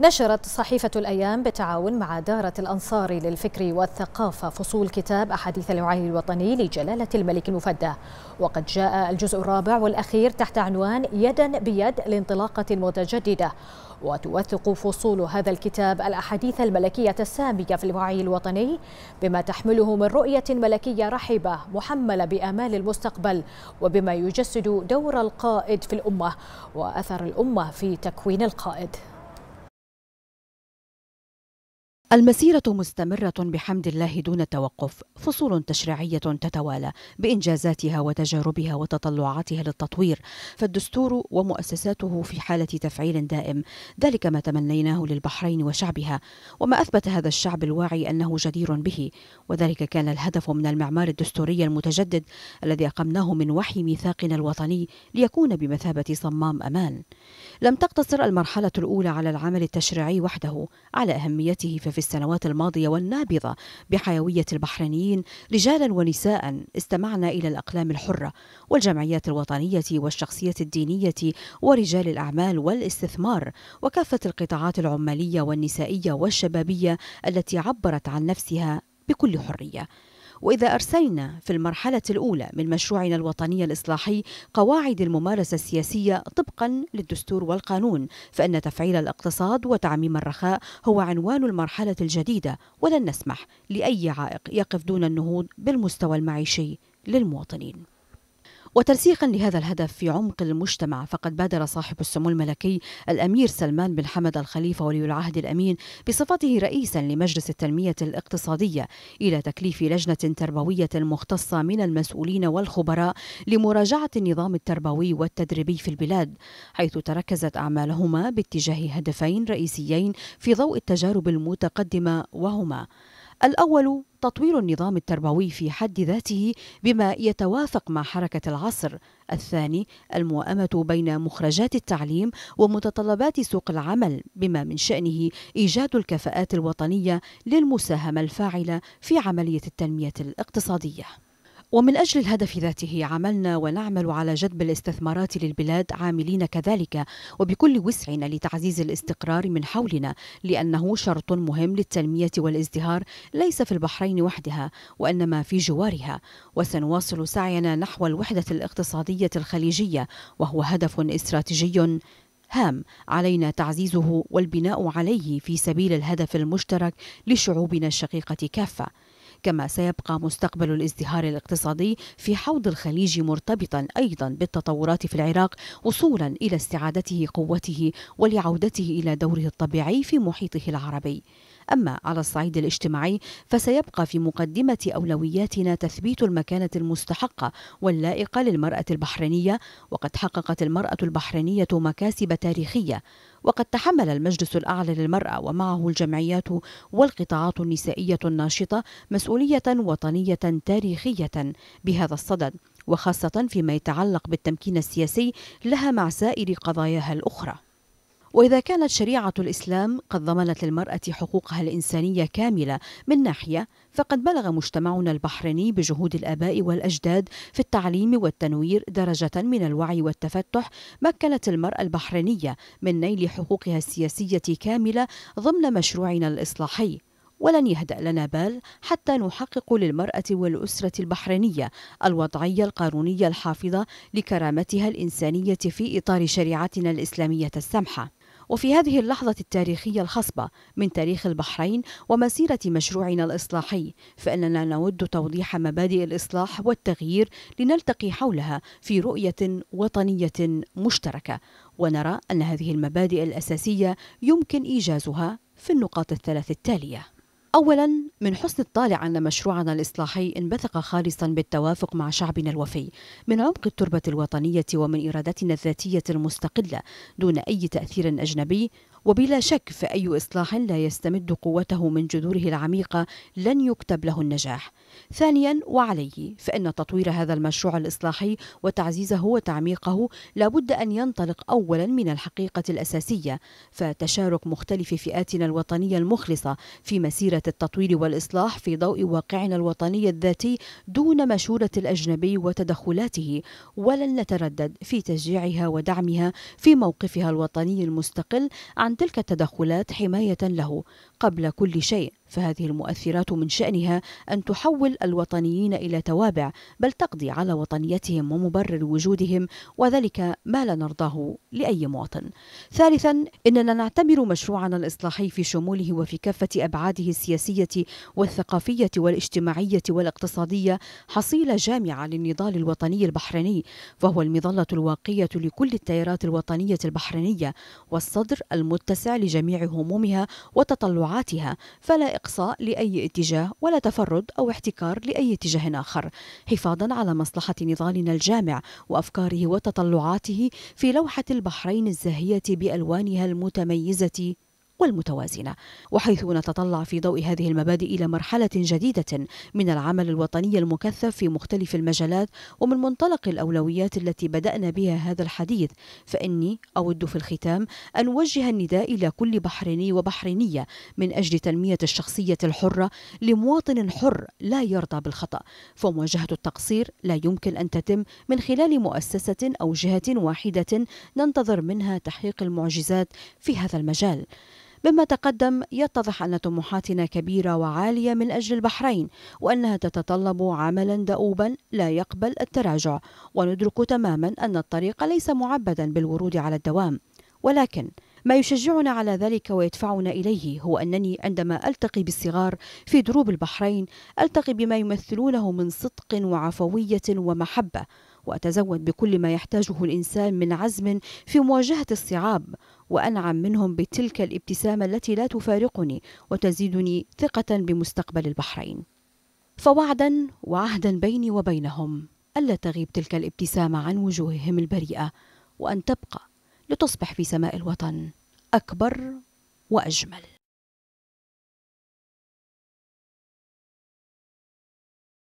نشرت صحيفة الأيام بالتعاون مع دارة الأنصار للفكر والثقافة فصول كتاب أحاديث الوعي الوطني لجلالة الملك المفدى وقد جاء الجزء الرابع والأخير تحت عنوان يدا بيد لانطلاقة متجددة وتوثق فصول هذا الكتاب الأحاديث الملكية السامية في الوعي الوطني بما تحمله من رؤية ملكية رحبة محملة بآمال المستقبل وبما يجسد دور القائد في الأمة وأثر الأمة في تكوين القائد المسيرة مستمرة بحمد الله دون توقف، فصول تشريعية تتوالى بإنجازاتها وتجاربها وتطلعاتها للتطوير، فالدستور ومؤسساته في حالة تفعيل دائم، ذلك ما تمنيناه للبحرين وشعبها، وما أثبت هذا الشعب الواعي أنه جدير به، وذلك كان الهدف من المعمار الدستوري المتجدد الذي أقمناه من وحي ميثاقنا الوطني ليكون بمثابة صمام أمان. لم تقتصر المرحلة الأولى على العمل التشريعي وحده، على أهميته ففي السنوات الماضية والنابضة بحيوية البحرينيين رجالا ونساء استمعنا إلى الأقلام الحرة والجمعيات الوطنية والشخصية الدينية ورجال الأعمال والاستثمار وكافة القطاعات العمالية والنسائية والشبابية التي عبرت عن نفسها بكل حريه وإذا أرسلنا في المرحلة الأولى من مشروعنا الوطني الإصلاحي قواعد الممارسة السياسية طبقا للدستور والقانون فإن تفعيل الاقتصاد وتعميم الرخاء هو عنوان المرحلة الجديدة ولن نسمح لأي عائق يقف دون النهوض بالمستوى المعيشي للمواطنين وترسيخا لهذا الهدف في عمق المجتمع فقد بادر صاحب السمو الملكي الأمير سلمان بن حمد الخليفة ولي العهد الأمين بصفته رئيسا لمجلس التنمية الاقتصادية إلى تكليف لجنة تربوية مختصة من المسؤولين والخبراء لمراجعة النظام التربوي والتدريبي في البلاد حيث تركزت أعمالهما باتجاه هدفين رئيسيين في ضوء التجارب المتقدمة وهما الأول تطوير النظام التربوي في حد ذاته بما يتوافق مع حركة العصر الثاني المؤامة بين مخرجات التعليم ومتطلبات سوق العمل بما من شأنه إيجاد الكفاءات الوطنية للمساهمة الفاعلة في عملية التنمية الاقتصادية ومن أجل الهدف ذاته عملنا ونعمل على جذب الاستثمارات للبلاد عاملين كذلك وبكل وسعنا لتعزيز الاستقرار من حولنا لأنه شرط مهم للتنمية والازدهار ليس في البحرين وحدها وإنما في جوارها وسنواصل سعينا نحو الوحدة الاقتصادية الخليجية وهو هدف استراتيجي هام علينا تعزيزه والبناء عليه في سبيل الهدف المشترك لشعوبنا الشقيقة كافة كما سيبقى مستقبل الازدهار الاقتصادي في حوض الخليج مرتبطا أيضا بالتطورات في العراق وصولا إلى استعادته قوته ولعودته إلى دوره الطبيعي في محيطه العربي أما على الصعيد الاجتماعي فسيبقى في مقدمة أولوياتنا تثبيت المكانة المستحقة واللائقة للمرأة البحرينية وقد حققت المرأة البحرينية مكاسب تاريخية وقد تحمل المجلس الأعلى للمرأة ومعه الجمعيات والقطاعات النسائية الناشطة مسؤولية وطنية تاريخية بهذا الصدد وخاصة فيما يتعلق بالتمكين السياسي لها مع سائر قضاياها الأخرى وإذا كانت شريعة الإسلام قد ضمنت للمرأة حقوقها الإنسانية كاملة من ناحية فقد بلغ مجتمعنا البحريني بجهود الآباء والأجداد في التعليم والتنوير درجة من الوعي والتفتح مكنت المرأة البحرينية من نيل حقوقها السياسية كاملة ضمن مشروعنا الإصلاحي ولن يهدأ لنا بال حتى نحقق للمرأة والأسرة البحرينية الوضعية القانونية الحافظة لكرامتها الإنسانية في إطار شريعتنا الإسلامية السمحة وفي هذه اللحظة التاريخية الخصبة من تاريخ البحرين ومسيرة مشروعنا الإصلاحي فإننا نود توضيح مبادئ الإصلاح والتغيير لنلتقي حولها في رؤية وطنية مشتركة ونرى أن هذه المبادئ الأساسية يمكن إيجازها في النقاط الثلاث التالية أولا من حسن الطالع أن مشروعنا الإصلاحي انبثق خالصا بالتوافق مع شعبنا الوفي من عمق التربة الوطنية ومن إرادتنا الذاتية المستقلة دون أي تأثير أجنبي وبلا شك فأي إصلاح لا يستمد قوته من جذوره العميقة لن يكتب له النجاح ثانيا وعليه فإن تطوير هذا المشروع الإصلاحي وتعزيزه وتعميقه لابد أن ينطلق أولا من الحقيقة الأساسية فتشارك مختلف فئاتنا الوطنية المخلصة في مسيرة التطوير والإصلاح في ضوء واقعنا الوطني الذاتي دون مشورة الأجنبي وتدخلاته ولن نتردد في تشجيعها ودعمها في موقفها الوطني المستقل عن عن تلك التدخلات حماية له قبل كل شيء فهذه المؤثرات من شأنها أن تحول الوطنيين إلى توابع بل تقضي على وطنيتهم ومبرر وجودهم وذلك ما لا نرضاه لأي مواطن ثالثا إننا نعتبر مشروعنا الإصلاحي في شموله وفي كافة أبعاده السياسية والثقافية والاجتماعية والاقتصادية حصيلة جامعة للنضال الوطني البحريني فهو المظلة الواقية لكل التيارات الوطنية البحرينية والصدر المتسع لجميع همومها وتطلعاتها فلا إقصاء لأي اتجاه ولا تفرد أو احتكار لأي اتجاه آخر حفاظا على مصلحة نضالنا الجامع وأفكاره وتطلعاته في لوحة البحرين الزاهية بألوانها المتميزة والمتوازنة وحيث نتطلع في ضوء هذه المبادئ إلى مرحلة جديدة من العمل الوطني المكثف في مختلف المجالات ومن منطلق الأولويات التي بدأنا بها هذا الحديث فإني أود في الختام أن أوجه النداء إلى كل بحريني وبحرينية من أجل تنمية الشخصية الحرة لمواطن حر لا يرضى بالخطأ فمواجهة التقصير لا يمكن أن تتم من خلال مؤسسة أو جهة واحدة ننتظر منها تحقيق المعجزات في هذا المجال مما تقدم يتضح أن طموحاتنا كبيرة وعالية من أجل البحرين وأنها تتطلب عملا دؤوبا لا يقبل التراجع وندرك تماما أن الطريق ليس معبدا بالورود على الدوام ولكن ما يشجعنا على ذلك ويدفعنا إليه هو أنني عندما ألتقي بالصغار في دروب البحرين ألتقي بما يمثلونه من صدق وعفوية ومحبة وأتزود بكل ما يحتاجه الإنسان من عزم في مواجهة الصعاب وأنعم منهم بتلك الابتسامة التي لا تفارقني وتزيدني ثقة بمستقبل البحرين فوعدا وعهدا بيني وبينهم ألا تغيب تلك الابتسامة عن وجوههم البريئة وأن تبقى لتصبح في سماء الوطن أكبر وأجمل